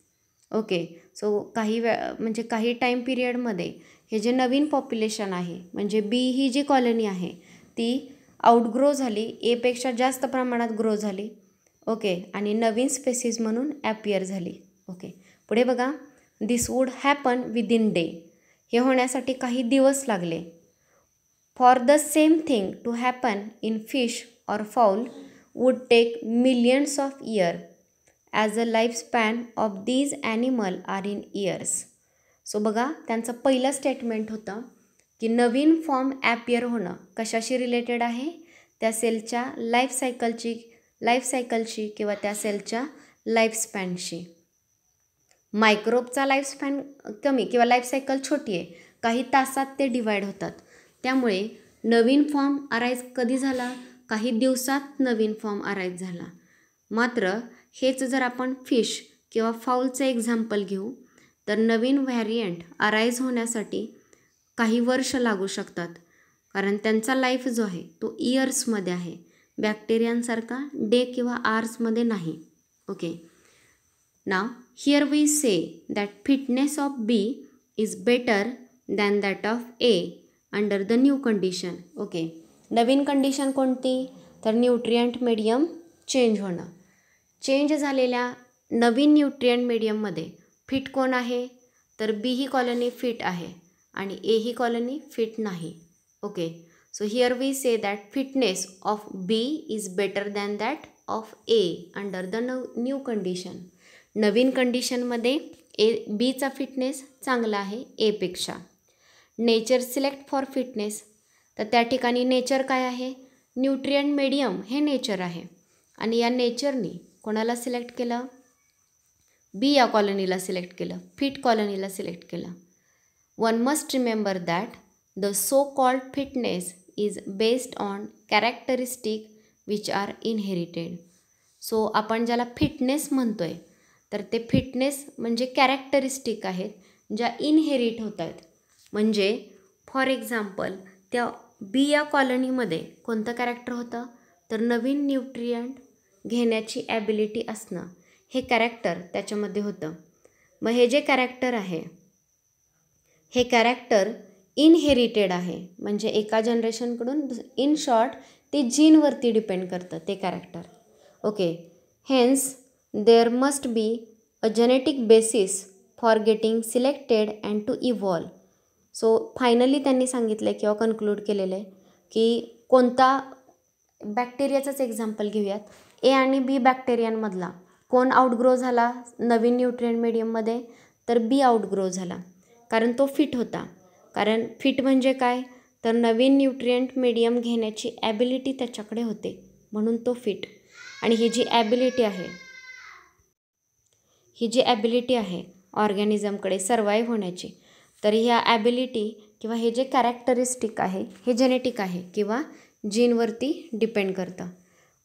okay so काही वे म्हणजे काही टाईम पिरियडमध्ये हे जे नवीन पॉप्युलेशन आहे म्हणजे बी ही जी कॉलनी आहे ती आउटग्रो झाली एपेक्षा जास्त प्रमाणात ग्रो झाली ओके आणि नवीन स्पेसीज म्हणून ॲपियर झाली ओके पुढे बघा this would happen within day हे होण्यासाठी काही दिवस लागले for the same thing to happen in fish or fowl would take millions of year as a life span of these animal are in years so बघा त्यांचं पहिलं स्टेटमेंट होतं की नवीन फॉर्म ॲपियर होणं कशाशी रिलेटेड आहे त्या सेलच्या लाईफ सायकलची लाईफ सायकलशी किंवा त्या सेलच्या लाईफ स्पॅनशी मायक्रोबचा स्पॅन कमी किंवा लाईफ सायकल छोटी आहे काही तासात ते डिवाईड होतात त्यामुळे नवीन फॉर्म अराईज कधी झाला काही दिवसात नवीन फॉर्म अराईज झाला मात्र हेच जर आपण फिश किंवा फाऊलचं एक्झाम्पल घेऊ तर नवीन व्हॅरियंट अराईज होण्यासाठी काही वर्ष लागू शकतात कारण त्यांचा लाईफ जो आहे तो इयर्समध्ये आहे बॅक्टेरियांसारखा डे किंवा आर्समध्ये नाही ओके ना here we say that fitness of B is better than that of A under the new condition okay नवीन कंडिशन कोणती तर न्यूट्रियंट मिडियम चेंज होणं चेंज झालेल्या नवीन न्यूट्रियंट मीडियममध्ये फिट कोण आहे तर बी ही कॉलनी फिट आहे आणि ए ही कॉलनी फिट नाही okay so here we say that fitness of B is better than that of A under the n new condition नवीन कंडिशनमध्ये ए बीचा फिटनेस चांगला आहे एपेक्षा नेचर सिलेक्ट फॉर फिटनेस तर त्या ठिकाणी नेचर काय आहे न्यूट्रियन मीडियम हे नेचर आहे आणि या नेचरनी कोणाला सिलेक्ट केलं बी या कॉलनीला सिलेक्ट केलं फिट कॉलनीला सिलेक्ट केलं one must remember that the so called fitness is based on characteristic which are inherited so आपण ज्याला फिटनेस म्हणतो आहे तर ते फिटनेस म्हणजे कॅरेक्टरिस्टिक आहेत ज्या इनहेरिट होत आहेत म्हणजे फॉर एक्झाम्पल त्या बी या कॉलनीमध्ये कोणतं कॅरेक्टर होतं तर नवीन न्यूट्रियंट घेण्याची ॲबिलिटी असणं हे कॅरेक्टर त्याच्यामध्ये होतं मग हे जे कॅरेक्टर आहे हे कॅरेक्टर इनहेरिटेड आहे म्हणजे एका जनरेशनकडून इन शॉर्ट ते जीनवरती डिपेंड करतं ते character okay hence there must be a genetic basis for getting selected and to evolve so finally त्यांनी सांगितलं आहे किंवा कन्क्लूड केलेलं आहे की कोणता बॅक्टेरियाचंच एक्झाम्पल घेऊयात ए आणि बी बॅक्टेरियांमधला कोण आउटग्रो झाला नवीन न्यूट्रियंट मिडियममध्ये तर बी आउटग्रो झाला कारण तो फिट होता कारण फिट म्हणजे काय तर नवीन न्यूट्रियंट मीडियम घेण्याची ॲबिलिटी त्याच्याकडे होते म्हणून तो फिट आणि ही जी ॲबिलिटी आहे ही जी ॲबिलिटी आहे ऑर्गॅनिझमकडे सर्वाईव्ह होण्याची तर ह्या ॲबिलिटी किंवा हे जे कॅरेक्टरिस्टिक आहे हे जेनेटिक आहे किंवा जीनवरती डिपेंड करतं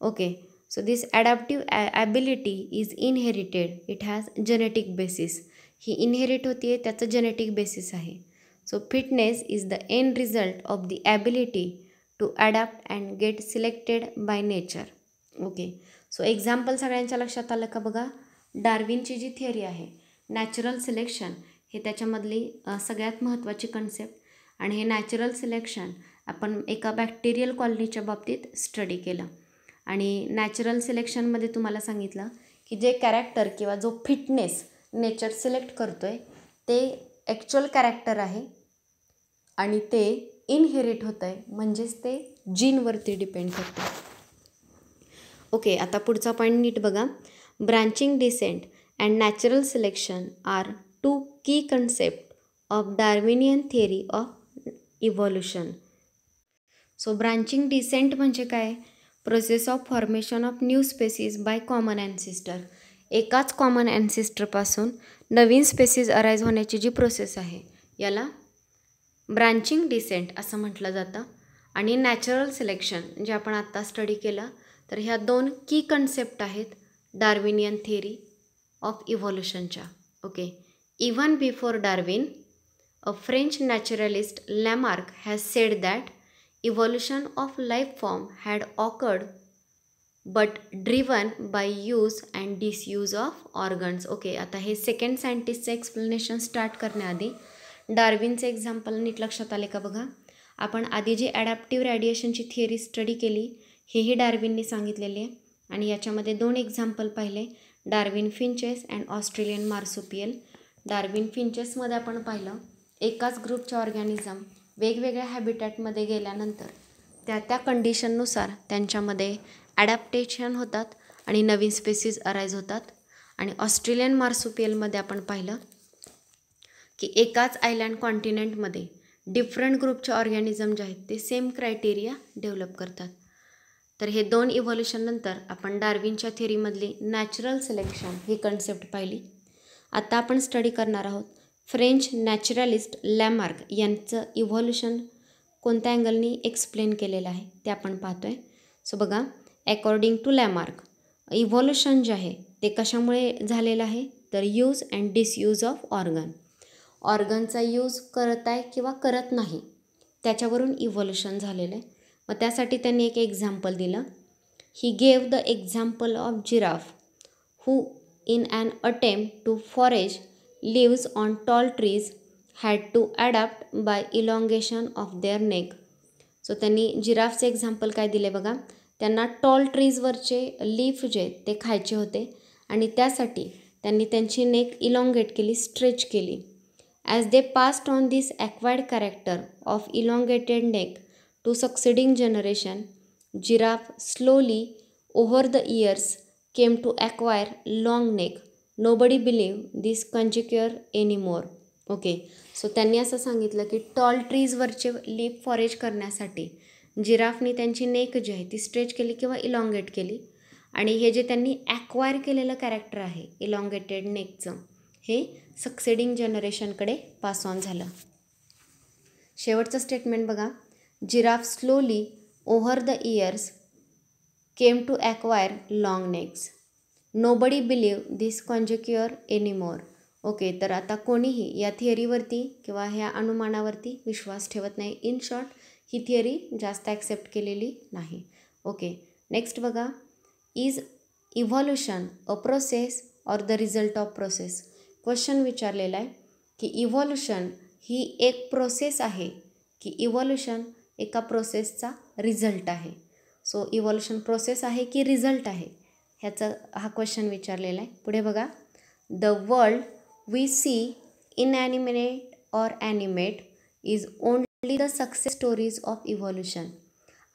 okay this adaptive a ability is inherited it has genetic basis ही इनहेरिट होती आहे त्याचं जेनेटिक बेसिस आहे so fitness is the end result of the ability to adapt and get selected by nature okay so example सगळ्यांच्या लक्षात आलं का बघा डार्विनची जी थिअरी आहे नॅचरल सिलेक्शन हे त्याच्यामधली सगळ्यात महत्त्वाची कन्सेप्ट आणि हे नॅचरल सिलेक्शन आपण एका बॅक्टेरियल कॉलनीच्या बाबतीत स्टडी केलं आणि नॅचरल सिलेक्शनमध्ये तुम्हाला सांगितलं की जे कॅरेक्टर किंवा जो फिटनेस नेचर सिलेक्ट करतो आहे ते ॲक्च्युअल कॅरेक्टर आहे आणि ते इनहेरिट होतं आहे म्हणजेच ते जीनवरती डिपेंड करतं ओके आता पुढचा पॉईंट नीट बघा branching descent and natural selection are two key concept of Darwinian theory of evolution so branching descent म्हणजे काय process of formation of new species by common ancestor एकाच कॉमन ॲन्सिस्टरपासून नवीन स्पेसीज अराईज होण्याची जी प्रोसेस आहे याला ब्रांचिंग डिसेंट असं म्हटलं जातं आणि नॅचरल सिलेक्शन जे आपण आत्ता स्टडी केलं तर ह्या दोन की कन्सेप्ट आहेत डार्विनियन थेरी ऑफ इव्होल्युशनच्या okay even before Darwin a French naturalist Lamarck has said that evolution of life form had occurred but driven by use and disuse of organs okay आता हे सेकंड सायंटिस्टचं एक्सप्लेनेशन स्टार्ट करण्याआधी डार्विनचं एक्झाम्पल नीट लक्षात आले का बघा आपण आधी जी ॲडॅप्टिव्ह रॅडिएशनची थिअरी स्टडी केली हेही डार्विनने सांगितलेली आहे आणि याच्यामध्ये दोन एक्झाम्पल पाहिले Darwin finches and Australian marsupial Darwin फिंचेसमध्ये आपण पाहिलं एकाच ग्रुपच्या ऑर्गॅनिझम वेगवेगळ्या हॅबिटॅटमध्ये गेल्यानंतर त्या त्या कंडिशननुसार त्यांच्यामध्ये ॲडॅप्टेशन होतात आणि नवीन स्पेसीज अराईज होतात आणि ऑस्ट्रेलियन मार्सुपियलमध्ये आपण पाहिलं की एकाच आयलँड कॉन्टिनेंटमध्ये डिफरंट ग्रुपचे ऑर्गॅनिझम जे आहेत ते सेम क्रायटेरिया डेव्हलप करतात तर हे दोन इव्होल्युशननंतर आपण डार्विनच्या थेरीमधली नॅचरल सिलेक्शन ही कन्सेप्ट पाहिली आता आपण स्टडी करणार आहोत फ्रेंच नॅचरलिस्ट लॅमार्क यांचं इव्होल्युशन कोणत्या अँगलनी एक्सप्लेन केलेलं आहे ते आपण पाहतो आहे सो बघा अकॉर्डिंग टू लॅमार्क इव्होल्युशन जे आहे ते कशामुळे झालेलं आहे तर use and disuse of organ ऑर्गनचा यूज करत आहे किंवा करत नाही त्याच्यावरून इव्होल्युशन झालेलं आहे मग त्यासाठी त्यांनी एक एक्झाम्पल दिलं he gave the example of giraffe who in an attempt to forage lives on tall trees had to adapt by elongation of their neck so त्यांनी जिराफचे एक्झाम्पल काय दिले बघा त्यांना टॉल ट्रीजवरचे लीफ जे ते खायचे होते आणि त्यासाठी त्यांनी त्यांची नेक इलॉंगेट केली स्ट्रेच केली as they passed on this acquired character of elongated neck to succeeding generation giraffe slowly over the years came to acquire long neck nobody believe this conjecture anymore okay so त्यांनी असं सांगितलं की टॉल ट्रीजवरचे लीप फॉरेज करण्यासाठी जिराफनी त्यांची नेक जी आहे ती स्ट्रेच केली किंवा इलॉंगेट केली आणि हे जे त्यांनी ॲक्वायर केलेलं कॅरेक्टर आहे इलॉंगेटेड नेकचं हे सक्सेडिंग जनरेशनकडे पास ऑन झालं शेवटचं स्टेटमेंट बघा giraffe slowly over the years came to acquire long necks nobody believe this conjecture anymore okay तर आता कोणीही या थिअरीवरती किंवा ह्या अनुमानावरती विश्वास ठेवत नाही इन शॉर्ट ही थिअरी जास्त ॲक्सेप्ट केलेली नाही ओके नेक्स्ट बघा is evolution a process or the result of process question विचारलेला आहे की इव्हॉल्युशन ही एक प्रोसेस आहे की इव्हॉल्युशन एका प्रोसेसचा रिझल्ट आहे सो इव्हॉल्युशन प्रोसेस आहे की रिझल्ट आहे ह्याचा हा क्वेश्चन विचारलेला आहे पुढे बघा the world we see animate or animate is only the success stories of evolution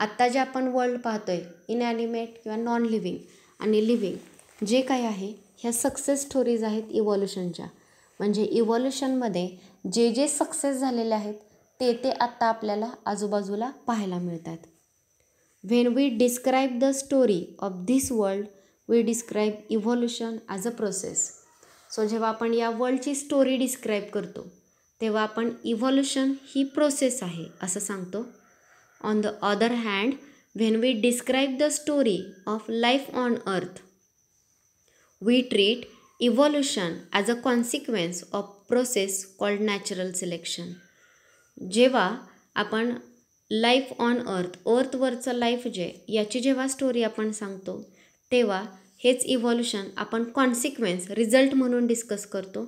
आत्ता जे आपण वर्ल्ड पाहतो आहे ॲनिमेट किंवा नॉन लिव्हिंग आणि लिव्हिंग जे काही आहे ह्या सक्सेस स्टोरीज आहेत इव्होल्युशनच्या म्हणजे इव्होल्युशनमध्ये जे जे सक्सेस झालेले आहेत ते ते आत्ता आपल्याला आजूबाजूला पाहायला मिळतात when we describe the story of this world we describe evolution as a process so जेव्हा आपण या वर्ल्डची स्टोरी डिस्क्राईब करतो तेव्हा आपण इव्होल्युशन ही प्रोसेस आहे असं सांगतो on the other hand when we describe the story of life on earth we treat evolution as a consequence of process called natural selection जेव्हा आपण लाईफ ऑन अर्थ अर्थवरचं लाईफ जे याची जेव्हा स्टोरी आपण सांगतो तेव्हा हेच इव्हॉल्युशन आपण कॉन्सिक्वेन्स रिझल्ट म्हणून डिस्कस करतो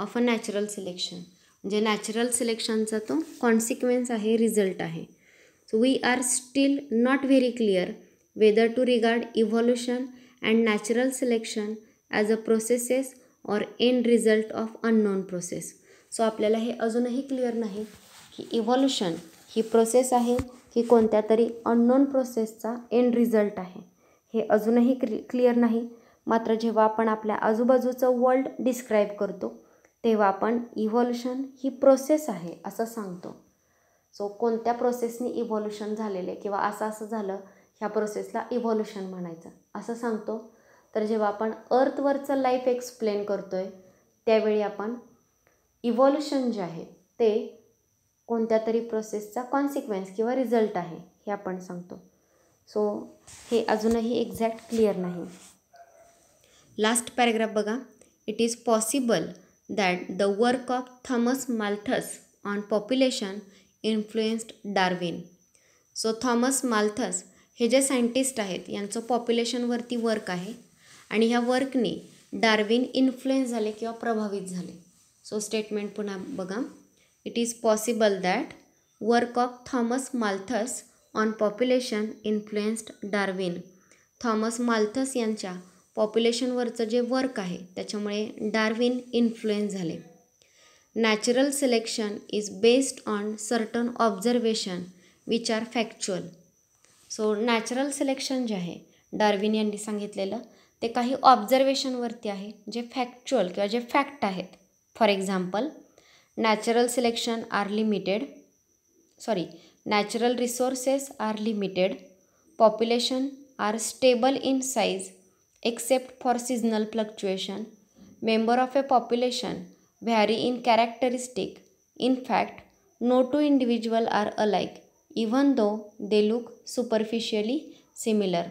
ऑफ अ नॅचरल सिलेक्शन म्हणजे नॅचरल सिलेक्शनचा तो कॉन्सिक्वेन्स आहे रिझल्ट आहे so we are still not very clear whether to regard evolution and natural selection as a processes or an result of unknown process so आपल्याला हे अजूनही क्लिअर नाही की इव्हॉल्युशन ही प्रोसेस आहे की कोणत्या तरी अननोन प्रोसेसचा एन रिझल्ट आहे हे अजूनही क्लि क्लिअर नाही मात्र जेव्हा आपण आपल्या आजूबाजूचं वर्ल्ड डिस्क्राईब करतो तेव्हा आपण इव्हॉल्युशन ही प्रोसेस आहे असं सांगतो सो कोणत्या प्रोसेसनी इव्हॉल्युशन झालेले किंवा असं असं झालं ह्या प्रोसेसला इव्हॉल्युशन म्हणायचं असं सांगतो तर जेव्हा आपण अर्थवरचं लाईफ एक्सप्लेन करतो आहे त्यावेळी आपण इव्हॉल्युशन जे आहे ते कोणत्या तरी प्रोसेसचा कॉन्सिक्वेन्स किंवा रिझल्ट आहे हे आपण सांगतो सो हे अजूनही एक्झॅक्ट क्लिअर नाही लास्ट पॅरेग्राफ बघा it is possible that the work of Thomas Malthus on population influenced Darwin so Thomas Malthus हे जे सायंटिस्ट आहेत यांचं पॉप्युलेशनवरती वर्क आहे आणि ह्या वर्कने डार्विन इन्फ्लुएन्स झाले किंवा प्रभावित झाले सो स्टेटमेंट पुन्हा बघा it is possible that work of Thomas Malthus on population influenced Darwin Thomas Malthus यांच्या पॉप्युलेशनवरचं जे वर्क आहे त्याच्यामुळे डार्विन इन्फ्लुएन्स झाले natural selection is based on certain observation which are factual so natural selection जे आहे डार्विन यांनी सांगितलेलं ते काही ऑब्झर्वेशनवरती आहे जे फॅक्च्युअल किंवा जे फॅक्ट आहेत for example natural selection are limited sorry natural resources are limited, population are stable in size except for seasonal fluctuation, member of a population vary in characteristic. In fact, no two individuals are alike, even though they look superficially similar.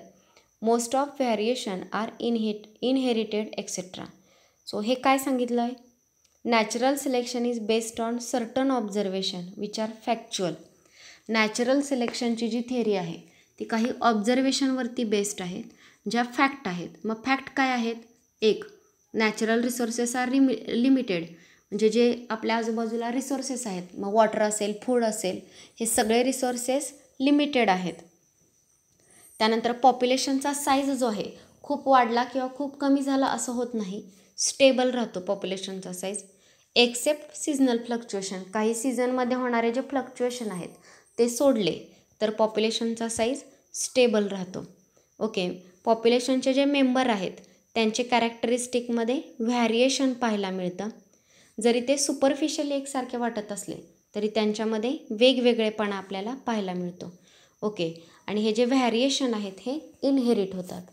Most of variation are inherit inherited etc. So, हे काय सांगितलं आहे natural selection is based on certain observation which natural सिलेक्शनची जी थिअरी आहे ती काही ऑब्झर्वेशनवरती बेस्ड आहेत ज्या फॅक्ट आहेत मग फॅक्ट काय आहेत एक natural resources are limi limited म्हणजे जे आपल्या आजूबाजूला रिसोर्सेस आहेत मग वॉटर असेल फूड असेल हे सगळे रिसोर्सेस लिमिटेड आहेत त्यानंतर पॉप्युलेशनचा साईज जो आहे खूप वाढला किंवा खूप कमी झाला असं होत नाही स्टेबल राहतो पॉप्युलेशनचा साईज एक्सेप्ट सीजनल फ्लक्च्युएशन काही सीजनमध्ये होणारे जे फ्लक्च्युएशन आहेत ते सोडले तर पॉप्युलेशनचा साईज स्टेबल राहतो ओके पॉप्युलेशनचे जे मेंबर आहेत त्यांचे कॅरेक्टरिस्टिकमध्ये व्हॅरिएशन पाहायला मिळतं जरी ते सुपरफिशियली एकसारखे वाटत असले तरी त्यांच्यामध्ये वेगवेगळेपणा आपल्याला पाहायला मिळतो ओके आणि हे जे व्हॅरिएशन आहेत हे इनहेरिट होतात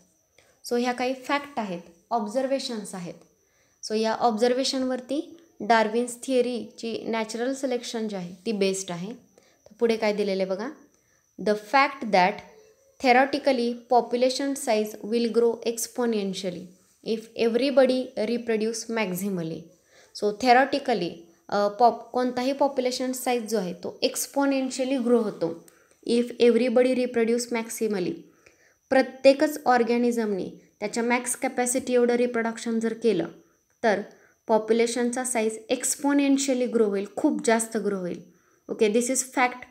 सो ह्या काही फॅक्ट आहेत ऑब्झर्वेशन्स आहेत सो या ऑब्झर्वेशनवरती डार्विन्स थिअरीची नॅचरल सिलेक्शन जी आहे ती बेस्ड आहे पुढे काय दिलेलं आहे बघा the fact that theoretically population size will grow exponentially if everybody reproduce maximally so theoretically pop कोणताही पॉप्युलेशन साईज जो आहे तो एक्सपोनेन्शियली ग्रो होतो इफ एव्हरीबडी रिप्रोड्यूस मॅक्सिमली प्रत्येकच ऑर्गॅनिझमने त्याच्या मॅक्स कॅपॅसिटी एवढं रिप्रोडक्शन जर केलं तर पॉप्युलेशनचा साईज एक्सपोनेन्शियली ग्रो होईल खूप जास्त ग्रो होईल okay this is fact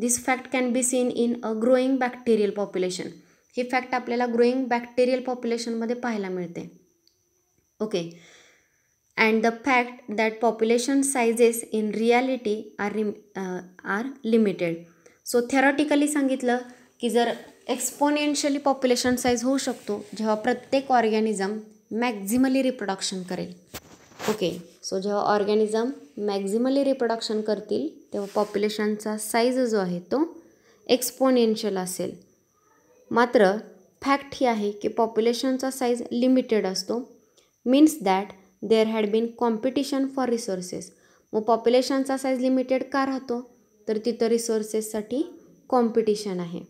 this fact can be seen in a growing bacterial population ही फॅक्ट आपल्याला ग्रोईंग बॅक्टेरियल पॉप्युलेशनमध्ये पाहायला मिळते okay and the fact that population sizes in reality are rim are limited so theoretically सांगितलं की जर एक्सपोनेन्शियली पॉप्युलेशन साईज होऊ शकतो जेव्हा प्रत्येक ऑर्गॅनिझम मॅक्झिमली रिप्रोडक्शन करेल ओके सो जेव्हा ऑर्गॅनिझम मॅक्झिमली रिप्रोडक्शन करतील तेव्हा पॉप्युलेशनचा साईज जो आहे तो एक्सपोनेन्शियल असेल मात्र फॅक्ट ही आहे की पॉप्युलेशनचा साईज लिमिटेड असतो means that there had been competition for resources मग पॉप्युलेशनचा साईज लिमिटेड का राहतो तर तिथं रिसोर्सेससाठी कॉम्पिटिशन आहे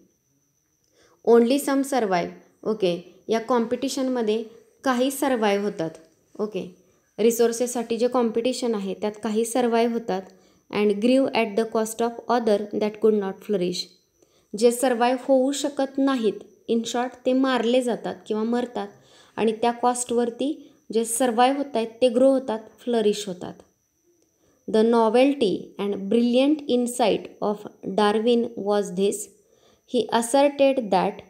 ओन्ली सम सर्वाईव्ह ओके या कॉम्पिटिशनमध्ये काही सर्वाईव्ह होतात ओके रिसोर्सेससाठी जे कॉम्पिटिशन आहे त्यात काही सर्वाईव्ह होतात and grow at the cost of other that could not flourish जे सर्वाईव्ह होऊ शकत नाहीत इन शॉर्ट ते मारले जातात किंवा मरतात आणि त्या कॉस्टवरती जे सर्वाईव्ह होत आहेत ते ग्रो होतात फ्लरिश होतात the novelty and brilliant insight of Darwin was this he asserted that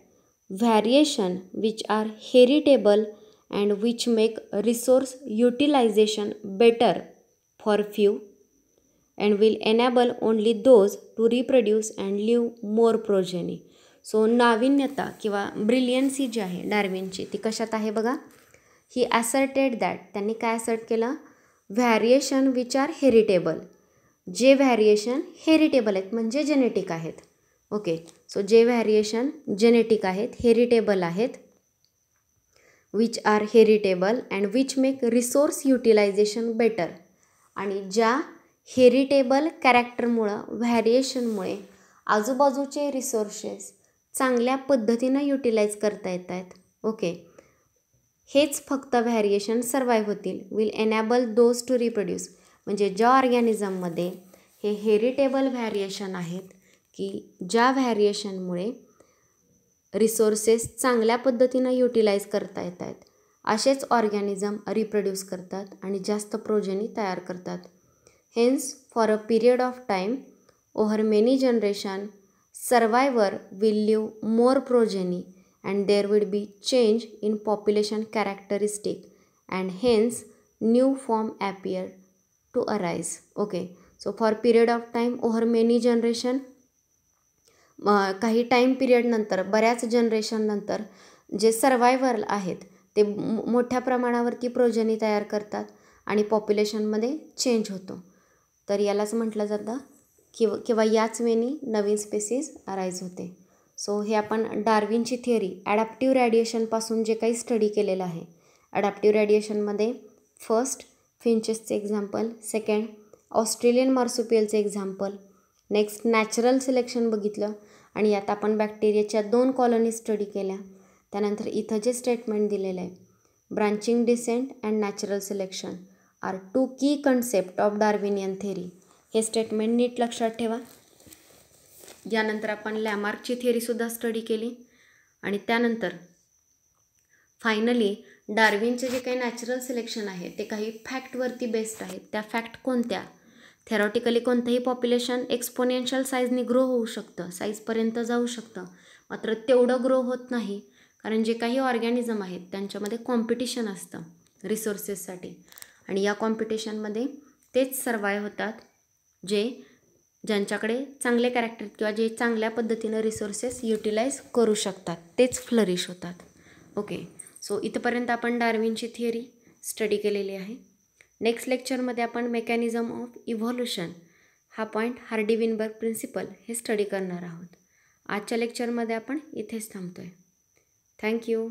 variation which are heritable and which make resource utilization better for few and will enable only those to reproduce and live more progeny so नाविन्यता किंवा ब्रिलियन्सी जी आहे डार्विनची ती कशात आहे बघा ही ॲसर्टेड दॅट त्यांनी काय असर्ट केलं व्हॅरिएशन विच आर हेरिटेबल जे व्हॅरिएशन हेरिटेबल आहेत म्हणजे जेनेटिक आहेत ओके सो जे व्हॅरिएशन जेनेटिक आहेत हेरिटेबल आहेत which are heritable and which make resource utilization better आणि ज्या हेरिटेबल कॅरेक्टरमुळं व्हॅरिएशनमुळे आजूबाजूचे रिसोर्सेस चांगल्या पद्धतीनं युटिलाइज करता येत आहेत ओके हेच फक्त व्हॅरिएशन सर्वाईव्ह होतील will enable those to reproduce म्हणजे ज्या ऑर्गॅनिझममध्ये हे हेरिटेबल व्हॅरिएशन आहेत की ज्या व्हॅरिएशनमुळे रिसोर्सेस चांगल्या पद्धतीनं युटिलाइज करता येत आहेत असेच ऑर्गॅनिझम रिप्रोड्यूस करतात आणि जास्त प्रोजेनी तयार करतात hence for a period of time over many generation survivor will live more progeny and there would be change in population characteristic and hence new form appear to arise okay so for period of time over many generation काही टाईम पिरियडनंतर बऱ्याच जनरेशननंतर जे सर्वायवर आहेत ते मोठ्या प्रमाणावरती प्रोजनी तयार करतात आणि पॉप्युलेशनमध्ये चेंज होतो तर यालाच म्हटलं जातं किंवा किंवा याच वेनी नवीन स्पेसीज अराईज होते सो हे आपण डार्विनची थिअरी ॲडॅप्टिव्ह रॅडिएशनपासून जे काही स्टडी केलेलं आहे ॲडॅप्टिव्ह रॅडिएशनमध्ये फर्स्ट फिंचेसचे एक्झाम्पल सेकंड ऑस्ट्रेलियन मार्सुपियलचे एक्झाम्पल नेक्स्ट नॅचरल सिलेक्शन बघितलं आणि यात आपण बॅक्टेरियाच्या दोन कॉलनी स्टडी केल्या त्यानंतर इथं जे स्टेटमेंट दिलेलं आहे branching descent and natural selection are two key concept of Darwinian theory हे स्टेटमेंट नीट लक्षात ठेवा यानंतर आपण लॅमार्कची थेरीसुद्धा स्टडी केली आणि त्यानंतर फायनली डार्विनचे जे काही नॅचरल सिलेक्शन आहे ते काही फॅक्टवरती बेस्ड आहेत त्या फॅक्ट कोणत्या थेरॉटिकली कोणतंही पॉप्युलेशन एक्सपोनेन्शियल साईजनी ग्रो होऊ शकतं साईजपर्यंत जाऊ शकतं मात्र तेवढं ग्रो होत नाही कारण जे काही ऑर्गॅनिझम आहेत त्यांच्यामध्ये कॉम्पिटिशन असतं रिसोर्सेससाठी आणि या कॉम्पिटिशनमध्ये तेच सर्वाय होतात जे ज्यांच्याकडे चांगले कॅरेक्टर किंवा जे चांगल्या पद्धतीनं रिसोर्सेस युटिलाइज करू शकतात तेच फ्लरिश होतात ओके सो इथपर्यंत आपण डार्विनची थिअरी स्टडी केलेली आहे नेक्स्ट लेक्चरमध्ये आपण मेकॅनिझम ऑफ इव्हॉल्युशन हा पॉईंट हार्डी विनबर्ग प्रिन्सिपल हे स्टडी करणार आहोत आजच्या लेक्चरमध्ये आपण इथेच थांबतो आहे थँक्यू